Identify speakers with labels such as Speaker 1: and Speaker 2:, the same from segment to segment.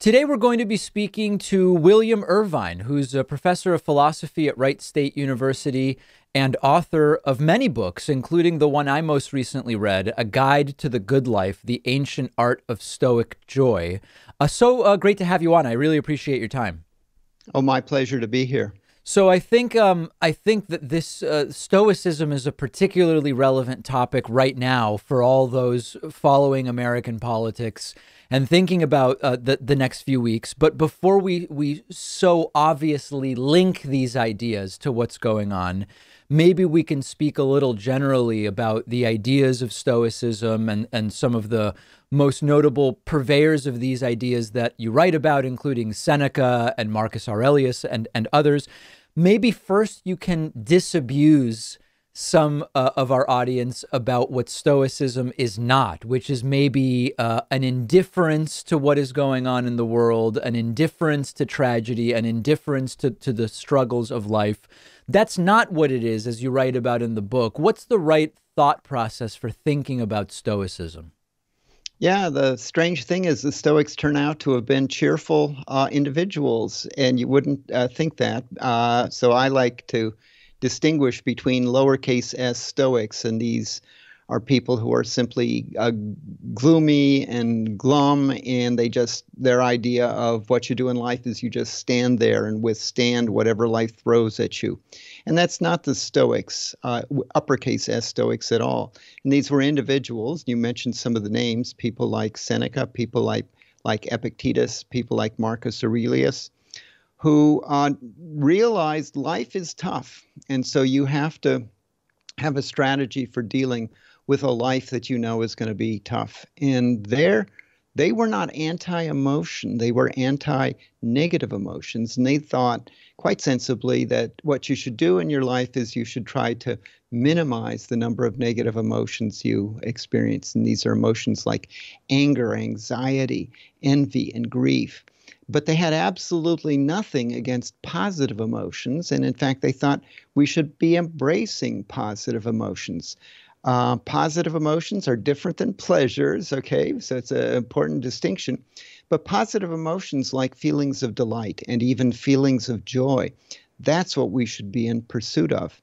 Speaker 1: Today, we're going to be speaking to William Irvine, who's a professor of philosophy at Wright State University and author of many books, including the one I most recently read, A Guide to the Good Life The Ancient Art of Stoic Joy. Uh, so uh, great to have you on. I really appreciate your time. Oh, my pleasure to be here. So I think um, I think that this uh, stoicism is a particularly relevant topic right now for all those following American politics and thinking about uh, the the next few weeks. But before we we so obviously link these ideas to what's going on, maybe we can speak a little generally about the ideas of stoicism and and some of the most notable purveyors of these ideas that you write about, including Seneca and Marcus Aurelius and and others maybe first you can disabuse some uh, of our audience about what Stoicism is not, which is maybe uh, an indifference to what is going on in the world, an indifference to tragedy, an indifference to, to the struggles of life. That's not what it is, as you write about in the book. What's the right thought process for thinking about Stoicism?
Speaker 2: Yeah, the strange thing is the Stoics turn out to have been cheerful uh, individuals, and you wouldn't uh, think that. Uh, so I like to distinguish between lowercase s Stoics and these are people who are simply uh, gloomy and glum, and they just, their idea of what you do in life is you just stand there and withstand whatever life throws at you. And that's not the Stoics, uh, uppercase S Stoics at all. And these were individuals. You mentioned some of the names, people like Seneca, people like like Epictetus, people like Marcus Aurelius, who uh, realized life is tough. And so you have to have a strategy for dealing with a life that you know is going to be tough. And there, they were not anti emotion, they were anti negative emotions. And they thought quite sensibly that what you should do in your life is you should try to minimize the number of negative emotions you experience. And these are emotions like anger, anxiety, envy, and grief. But they had absolutely nothing against positive emotions. And in fact, they thought we should be embracing positive emotions. Uh, positive emotions are different than pleasures, okay? So it's an important distinction. But positive emotions, like feelings of delight and even feelings of joy, that's what we should be in pursuit of.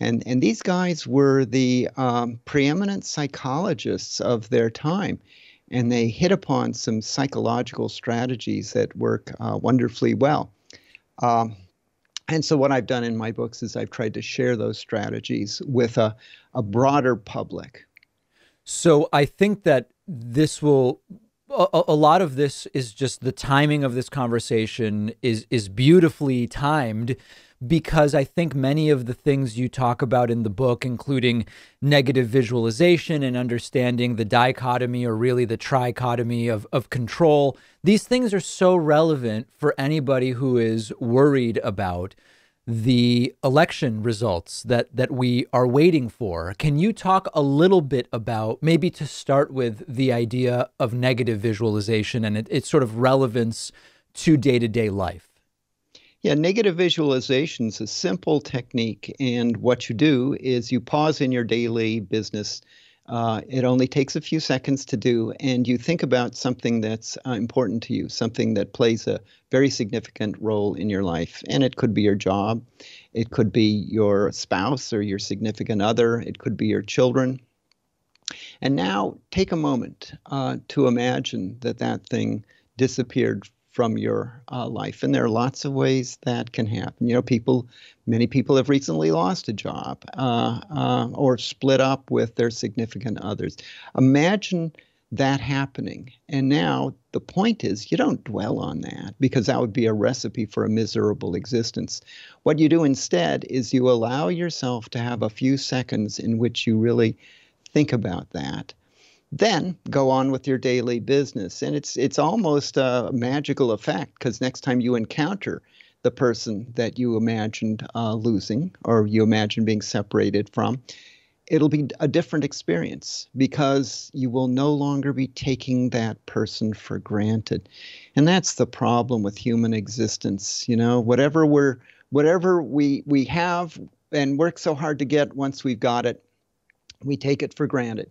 Speaker 2: And, and these guys were the um, preeminent psychologists of their time. And they hit upon some psychological strategies that work uh, wonderfully well. Um, and so, what I've done in my books
Speaker 1: is I've tried to share those strategies with a, a broader public. So, I think that this will. A, a lot of this is just the timing of this conversation is is beautifully timed because I think many of the things you talk about in the book, including negative visualization and understanding the dichotomy or really the trichotomy of, of control, these things are so relevant for anybody who is worried about the election results that that we are waiting for. Can you talk a little bit about maybe to start with the idea of negative visualization and its sort of relevance to day-to-day -day life?
Speaker 2: Yeah, negative visualization is a simple technique. And what you do is you pause in your daily business. Uh, it only takes a few seconds to do, and you think about something that's uh, important to you, something that plays a very significant role in your life. And it could be your job, it could be your spouse or your significant other, it could be your children. And now take a moment uh, to imagine that that thing disappeared from your uh, life. And there are lots of ways that can happen. You know, people, many people have recently lost a job uh, uh, or split up with their significant others. Imagine that happening. And now the point is you don't dwell on that because that would be a recipe for a miserable existence. What you do instead is you allow yourself to have a few seconds in which you really think about that then go on with your daily business. And it's it's almost a magical effect because next time you encounter the person that you imagined uh, losing or you imagine being separated from, it'll be a different experience because you will no longer be taking that person for granted. And that's the problem with human existence, you know, whatever we're whatever we we have and work so hard to get once we've got it, we take it for granted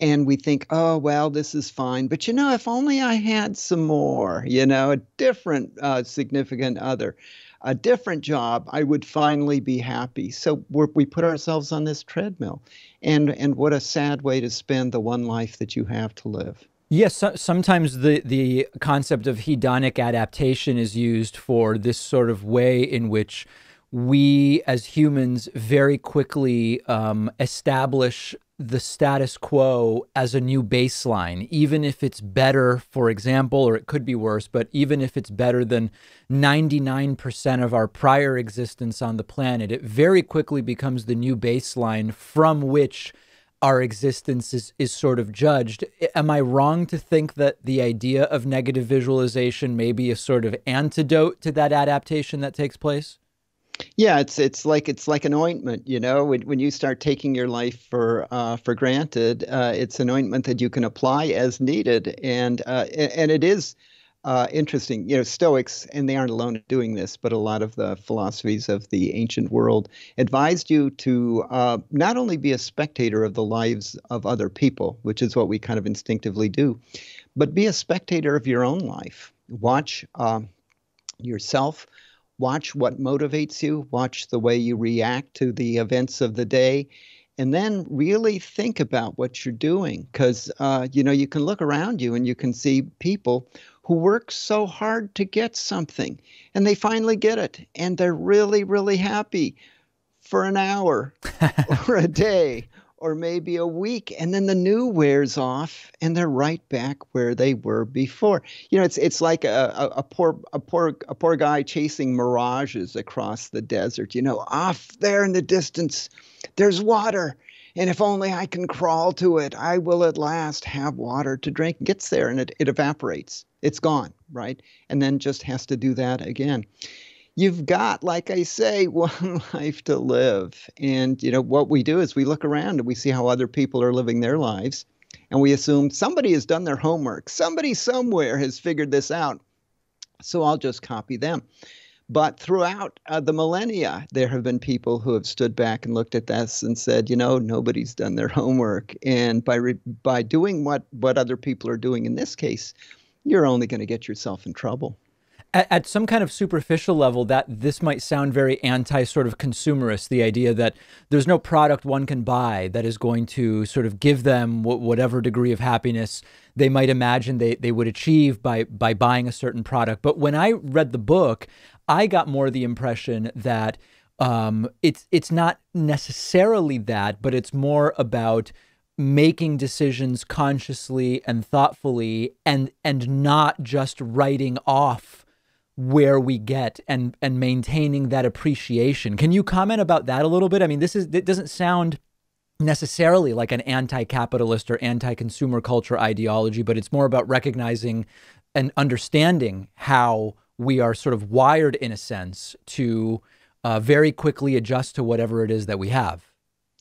Speaker 2: and we think, oh, well, this is fine. But you know, if only I had some more, you know, a different uh, significant other, a different job, I would finally be happy. So we put ourselves on this treadmill. And, and what a sad way to spend the one life that you have to live.
Speaker 1: Yes, sometimes the, the concept of hedonic adaptation is used for this sort of way in which we as humans very quickly um, establish the status quo as a new baseline, even if it's better, for example, or it could be worse, but even if it's better than 99% of our prior existence on the planet, it very quickly becomes the new baseline from which our existence is, is sort of judged. Am I wrong to think that the idea of negative visualization may be a sort of antidote to that adaptation that takes place?
Speaker 2: Yeah, it's it's like it's like an ointment, you know. When, when you start taking your life for uh, for granted, uh, it's an ointment that you can apply as needed, and uh, and it is uh, interesting. You know, Stoics, and they aren't alone in doing this, but a lot of the philosophies of the ancient world advised you to uh, not only be a spectator of the lives of other people, which is what we kind of instinctively do, but be a spectator of your own life. Watch um, yourself watch what motivates you, watch the way you react to the events of the day, and then really think about what you're doing. Because, uh, you know, you can look around you and you can see people who work so hard to get something and they finally get it and they're really, really happy for an hour or a day or maybe a week and then the new wears off and they're right back where they were before you know it's it's like a, a, a, poor a poor a poor guy chasing mirages across the desert you know off there in the distance there's water and if only i can crawl to it i will at last have water to drink gets there and it, it evaporates it's gone right and then just has to do that again you've got, like I say, one life to live. And, you know, what we do is we look around and we see how other people are living their lives. And we assume somebody has done their homework, somebody somewhere has figured this out. So I'll just copy them. But throughout uh, the millennia, there have been people who have stood back and looked at this and said, you know, nobody's done their homework. And by, re- by doing what, what other people are doing in this case, you're only going to get yourself in trouble
Speaker 1: at, at some kind of superficial level, that this might sound very anti sort of consumerist, the idea that there's no product one can buy that is going to sort of give them whatever degree of happiness they might imagine they, they would achieve by, by buying a certain product. But when I read the book, I got more the impression that um, it's it's not necessarily that, but it's more about making decisions consciously and thoughtfully and and not just writing off where we get and and maintaining that appreciation. Can you comment about that a little bit? I mean, this is it doesn't sound necessarily like an anti-capitalist or anti-consumer culture ideology, but it's more about recognizing and understanding how we are sort of wired in a sense to uh, very quickly adjust to whatever it is that we have.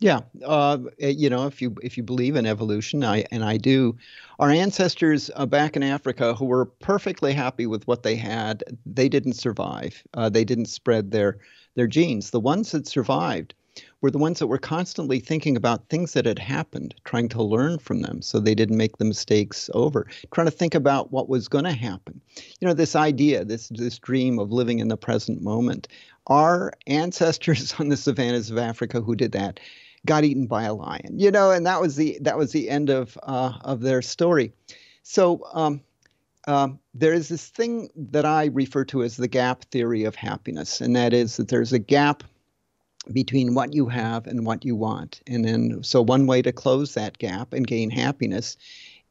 Speaker 2: Yeah, uh, eh, you know, if you if you believe in evolution, I and I do, our ancestors uh, back in Africa who were perfectly happy with what they had, they didn't survive. Uh, they didn't spread their their genes. The ones that survived were the ones that were constantly thinking about things that had happened, trying to learn from them so they didn't make the mistakes over, trying to think about what was going to happen. You know, this idea, this this dream of living in the present moment. Our ancestors on the savannas of Africa who did that got eaten by a lion, you know, and that was the that was the end of uh, of their story. So um, uh, there is this thing that I refer to as the gap theory of happiness, and that is that there's a gap between what you have and what you want, and then so one way to close that gap and gain happiness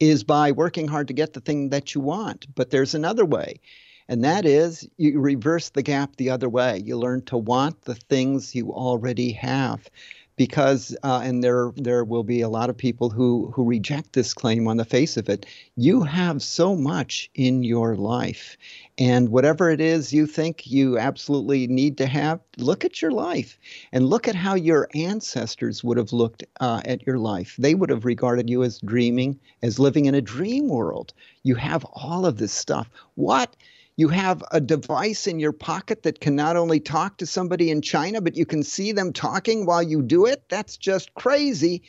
Speaker 2: is by working hard to get the thing that you want. But there's another way. And that is you reverse the gap the other way. You learn to want the things you already have because uh, and there there will be a lot of people who who reject this claim on the face of it. You have so much in your life, and whatever it is you think you absolutely need to have, look at your life and look at how your ancestors would have looked uh, at your life. They would have regarded you as dreaming, as living in a dream world. You have all of this stuff. What? You have a device in your pocket that can not only talk to somebody in China, but you can see them talking while you do it. That's just crazy.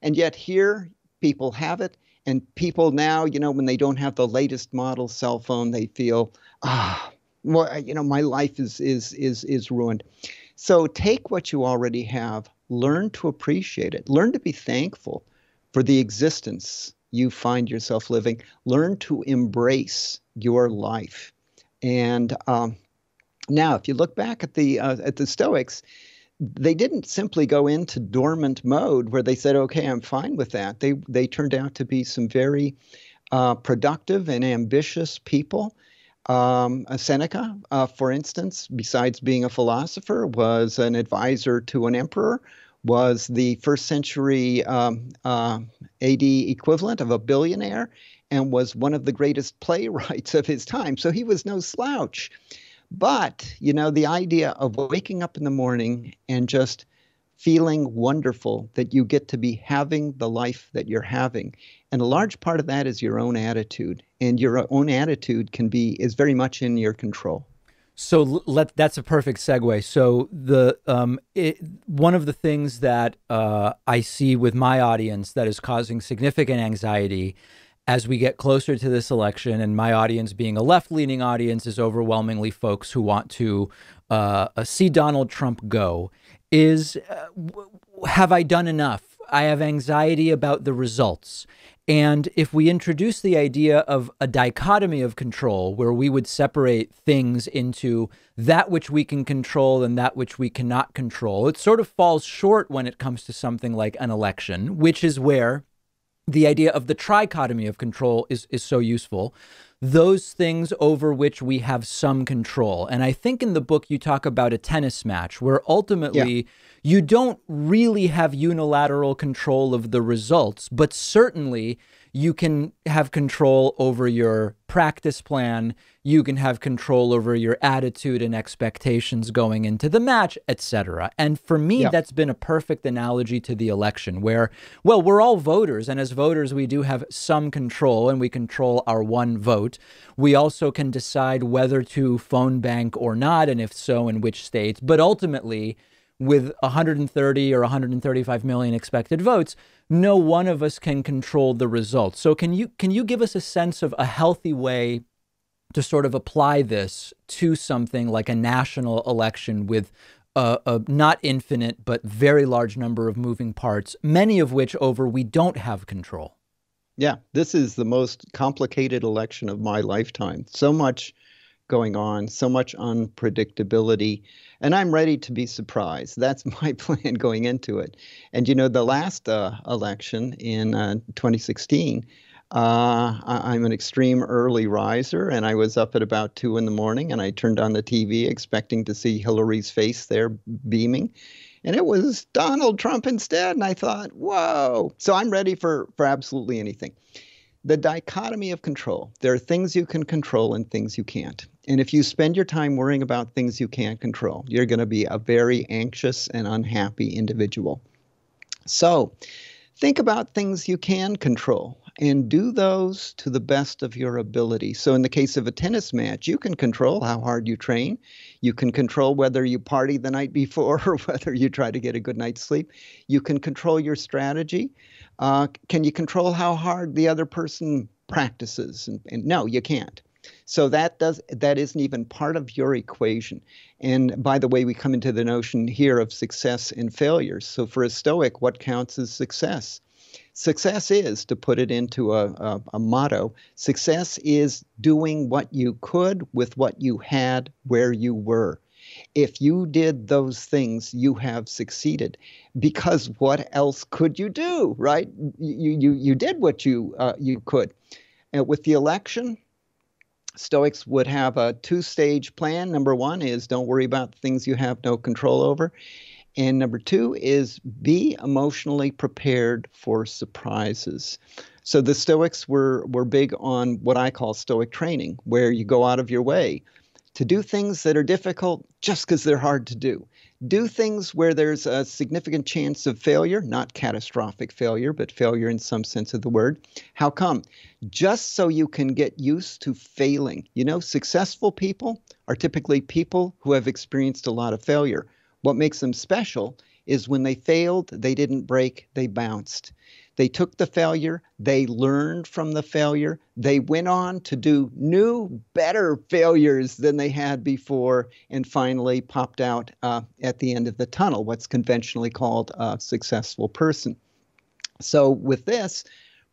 Speaker 2: And yet, here, people have it. And people now, you know, when they don't have the latest model cell phone, they feel, ah, well, you know, my life is, is, is, is ruined. So take what you already have, learn to appreciate it, learn to be thankful for the existence you find yourself living. Learn to embrace your life. And um, now, if you look back at the uh, at the Stoics, they didn't simply go into dormant mode where they said, "Okay, I'm fine with that." They they turned out to be some very uh, productive and ambitious people. Um, Seneca, uh, for instance, besides being a philosopher, was an advisor to an emperor, was the first century um, uh, AD equivalent of a billionaire, and was one of the greatest playwrights of his time. So he was no slouch. But, you know, the idea of waking up in the morning and just feeling wonderful that you get to be having the life that you're having. And a large part of that is your own attitude. And your own attitude can be, is very much
Speaker 1: in your control. So let that's a perfect segue. So the um, it, one of the things that uh, I see with my audience that is causing significant anxiety as we get closer to this election, and my audience being a left leaning audience is overwhelmingly folks who want to uh, uh see Donald Trump go, is uh, have I done enough? I have anxiety about the results. And if we introduce the idea of a dichotomy of control, where we would separate things into that which we can control and that which we cannot control, it sort of falls short when it comes to something like an election, which is where the idea of the trichotomy of control is, is so useful. Those things over which we have some control. And I think in the book, you talk about a tennis match where ultimately yeah. you don't really have unilateral control of the results, but certainly you can have control over your practice plan, you can have control over your attitude and expectations going into the match, etc. And for me yeah. that's been a perfect analogy to the election where well, we're all voters and as voters we do have some control and we control our one vote. We also can decide whether to phone bank or not and if so in which states, but ultimately with 130 or 135 million expected votes, no one of us can control the results. So can you can you give us a sense of a healthy way to sort of apply this to something like a national election with a, a not infinite but very large number of moving parts, many of which over we don't have control?
Speaker 2: Yeah, this is the most complicated election of my lifetime. So much going on, so much unpredictability, and I'm ready to be surprised. That's my plan going into it. And you know, the last uh, election in uh, 2016, uh, I- am an extreme early riser, and I was up at about two in the morning, and I turned on the TV expecting to see Hillary's face there beaming. And it was Donald Trump instead, and I thought, whoa. So I'm ready for, for absolutely anything the dichotomy of control. There are things you can control and things you can't. And if you spend your time worrying about things you can't control, you're going to be a very anxious and unhappy individual. So think about things you can control and do those to the best of your ability. So, in the case of a tennis match, you can control how hard you train. You can control whether you party the night before or whether you try to get a good night's sleep. You can control your strategy. Uh, can you control how hard the other person practices? And, and no, you can't. So that does that isn't even part of your equation. And by the way, we come into the notion here of success and failure. So for a Stoic, what counts as success? Success is, to put it into a, a, a motto, success is doing what you could with what you had where you were. If you did those things, you have succeeded because what else could you do, right? You, you, you did what you, uh, you could. And with the election, Stoics would have a two stage plan. Number one is don't worry about things you have no control over. And number two is be emotionally prepared for surprises. So the Stoics were, were big on what I call Stoic training, where you go out of your way to do things that are difficult just because they're hard to do. Do things where there's a significant chance of failure, not catastrophic failure, but failure in some sense of the word. How come? Just so you can get used to failing. You know, successful people are typically people who have experienced a lot of failure. What makes them special is when they failed, they didn't break, they bounced. They took the failure, they learned from the failure, they went on to do new, better failures than they had before, and finally popped out uh, at the end of the tunnel, what's conventionally called a successful person. So, with this,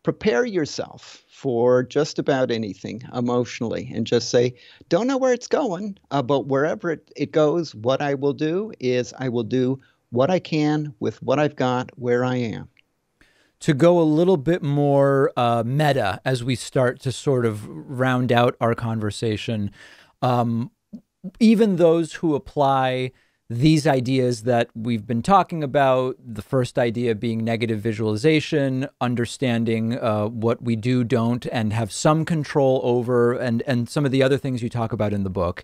Speaker 2: prepare yourself for just about anything emotionally and just say, don't know where it's going, uh, but wherever it, it goes, what I will do is I will do what
Speaker 1: I can with what I've got where I am to go a little bit more uh, meta as we start to sort of round out our conversation. Um, even those who apply these ideas that we've been talking about, the first idea being negative visualization, understanding uh, what we do, don't, and have some control over, and, and some of the other things you talk about in the book.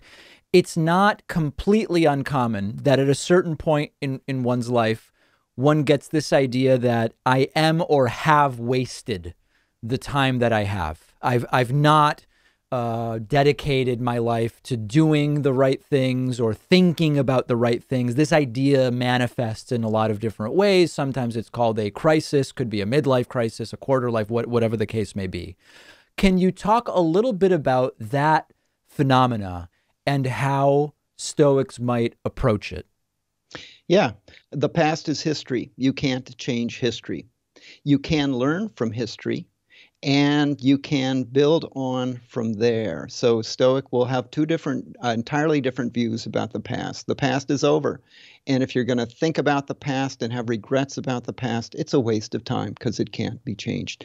Speaker 1: It's not completely uncommon that at a certain point in, in one's life, one gets this idea that I am or have wasted the time that I have. I've I've not uh, dedicated my life to doing the right things or thinking about the right things. This idea manifests in a lot of different ways. Sometimes it's called a crisis, could be a midlife crisis, a quarter life, what, whatever the case may be. Can you talk a little bit about that phenomena and how Stoics might approach it? Yeah, the
Speaker 2: past is history. You can't change history. You can learn from history and you can build on from there. So, Stoic will have two different, uh, entirely different views about the past. The past is over. And if you're going to think about the past and have regrets about the past, it's a waste of time because it can't be changed.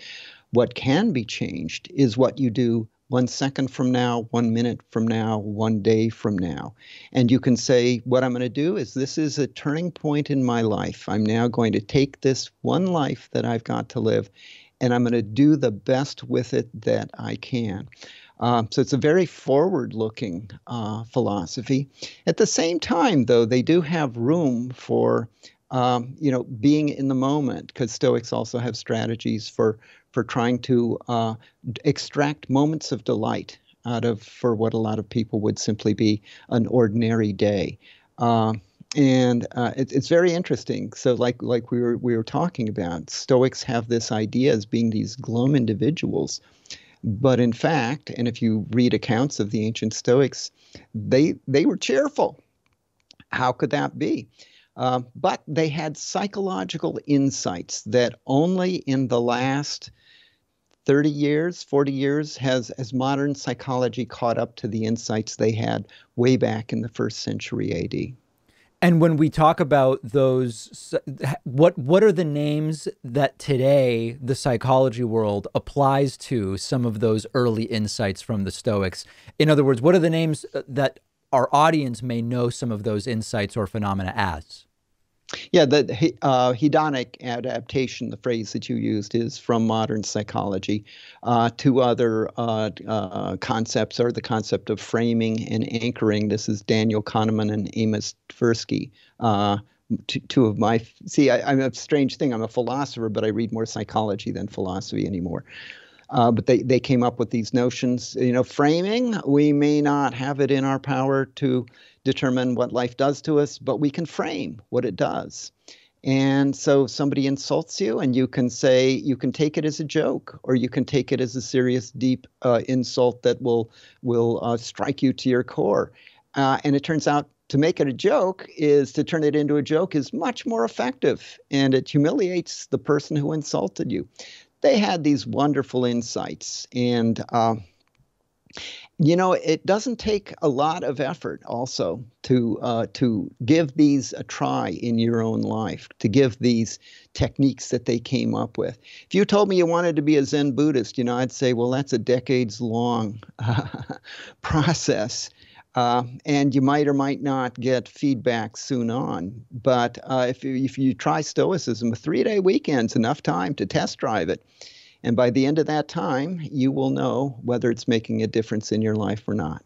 Speaker 2: What can be changed is what you do one second from now, one minute from now, one day from now. And you can say, what I'm going to do is this is a turning point in my life. I'm now going to take this one life that I've got to live and I'm going to do the best with it that I can. Uh, so it's a very forward looking uh, philosophy. At the same time, though, they do have room for um, you know, being in the moment, because Stoics also have strategies for for trying to uh, extract moments of delight out of for what a lot of people would simply be an ordinary day. Uh, and uh, it, it's very interesting. So, like like we were we were talking about, Stoics have this idea as being these glum individuals, but in fact, and if you read accounts of the ancient Stoics, they they were cheerful. How could that be? Um, but they had psychological insights that only in the last 30 years, 40 years has as modern psychology caught up to the insights they had way back in the first century AD.
Speaker 1: And when we talk about those, what what are the names that today the psychology world applies to some of those early insights from the Stoics? In other words, what are the names uh, that our audience may know some of those insights or phenomena as?
Speaker 2: Yeah, the uh, hedonic adaptation, the phrase that you used, is from modern psychology. Uh, two other uh, uh concepts are the concept of framing and anchoring. This is Daniel Kahneman and Amos Tversky. Uh, two of my see I, am a strange thing i'm a philosopher but i read more psychology than philosophy anymore uh, but they, they came up with these notions. You know, framing, we may not have it in our power to determine what life does to us, but we can frame what it does. And so somebody insults you, and you can say, you can take it as a joke, or you can take it as a serious, deep uh, insult that will, will uh, strike you to your core. Uh, and it turns out to make it a joke is to turn it into a joke is much more effective and it humiliates the person who insulted you they had these wonderful insights. And, uh, you know, it doesn't take a lot of effort also to uh, to give these a try in your own life, to give these techniques that they came up with. If you told me you wanted to be a Zen Buddhist, you know, I'd say, well, that's a decades long process uh, and you might or might not get feedback soon on. But uh, if, you, if you try Stoicism, a three day weekend's enough time to test drive it. And by the end of that time, you will know whether it's making a difference in your life or not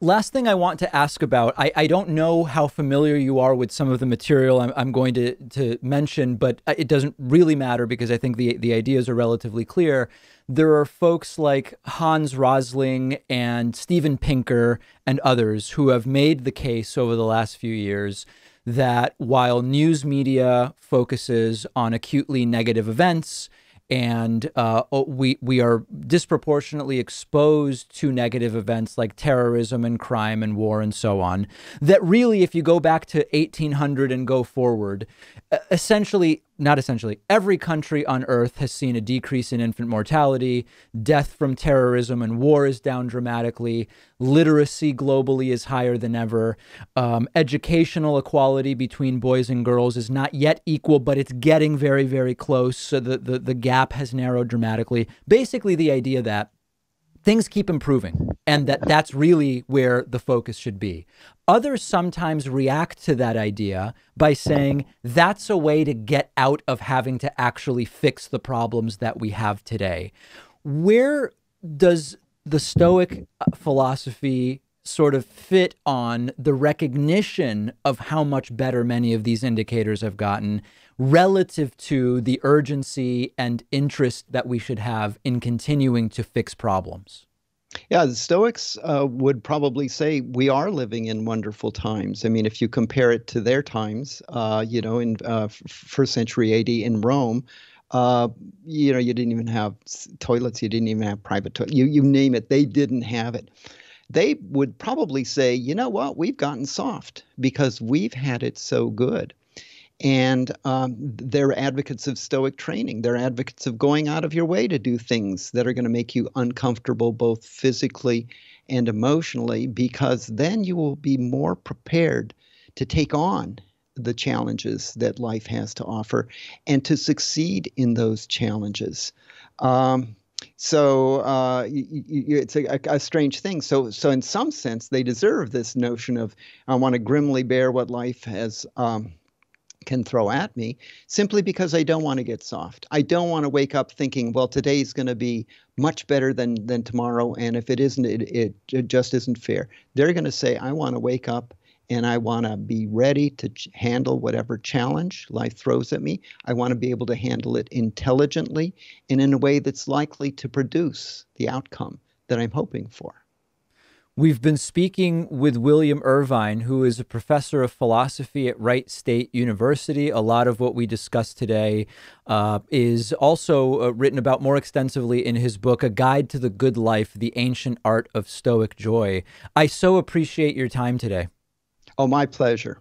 Speaker 1: last thing I want to ask about, I, I don't know how familiar you are with some of the material I'm, I'm going to, to mention, but uh, it doesn't really matter because I think the, the ideas are relatively clear. There are folks like Hans Rosling and Steven Pinker and others who have made the case over the last few years that while news media focuses on acutely negative events and uh, we we are disproportionately exposed to negative events like terrorism and crime and war and so on. That really, if you go back to 1800 and go forward, essentially not essentially, every country on earth has seen a decrease in infant mortality. Death from terrorism and war is down dramatically. Literacy globally is higher than ever. Um, educational equality between boys and girls is not yet equal, but it's getting very, very close. So the, the, the gap has narrowed dramatically. Basically, the idea that things keep improving and that that's really where the focus should be. Others sometimes react to that idea by saying that's a way to get out of having to actually fix the problems that we have today. Where does the Stoic uh, philosophy sort of fit on the recognition of how much better many of these indicators have gotten relative to the urgency and interest that we should have in continuing to fix problems?
Speaker 2: Yeah, the Stoics uh, would probably say we are living in wonderful times. I mean, if you compare it to their times, uh, you know, in uh, first century AD in Rome, uh, you know, you didn't even have toilets, you didn't even have private toilets, you, you name it, they didn't have it. They would probably say, you know what, we've gotten soft because we've had it so good. And um, they're advocates of Stoic training. They're advocates of going out of your way to do things that are going to make you uncomfortable, both physically and emotionally, because then you will be more prepared to take on the challenges that life has to offer and to succeed in those challenges. Um, so uh, you, you, it's a, a, strange thing. So, so in some sense, they deserve this notion of I want to grimly bear what life has um, can throw at me simply because I don't want to get soft. I don't want to wake up thinking, well, today's going to be much better than than tomorrow, and if it isn't, it, it, it just isn't fair. They're going to say, I want to wake up and I want to be ready to ch- handle whatever challenge life throws at me. I want to be able to handle it intelligently and in a way that's likely
Speaker 1: to produce the outcome that I'm hoping for. We've been speaking with William Irvine, who is a professor of philosophy at Wright State University. A lot of what we discussed today uh, is also uh, written about more extensively in his book, A Guide to the Good Life The Ancient Art of Stoic Joy. I so appreciate your time today. Oh, my pleasure.